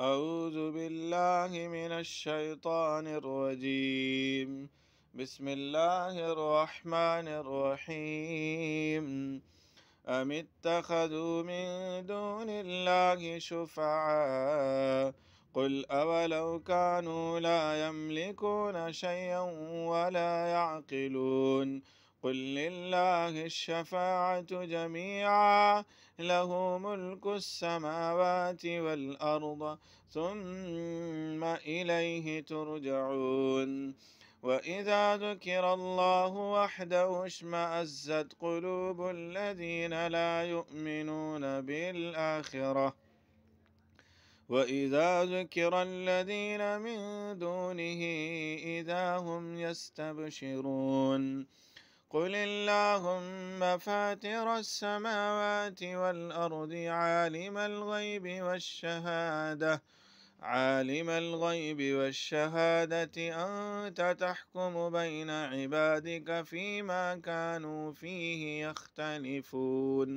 أعوذ بالله من الشيطان الرجيم بسم الله الرحمن الرحيم أم اتخذوا من دون الله شفعاء قل أولو كانوا لا يملكون شيئا ولا يعقلون قل لله الشفاعة جميعا له ملك السماوات والأرض ثم إليه ترجعون وإذا ذكر الله وحده اشمأزت قلوب الذين لا يؤمنون بالآخرة وإذا ذكر الذين من دونه إذا هم يستبشرون قل اللهم فاتر السماوات والأرض عالم الغيب والشهادة عالم الغيب والشهادة أنت تحكم بين عبادك فيما كانوا فيه يختلفون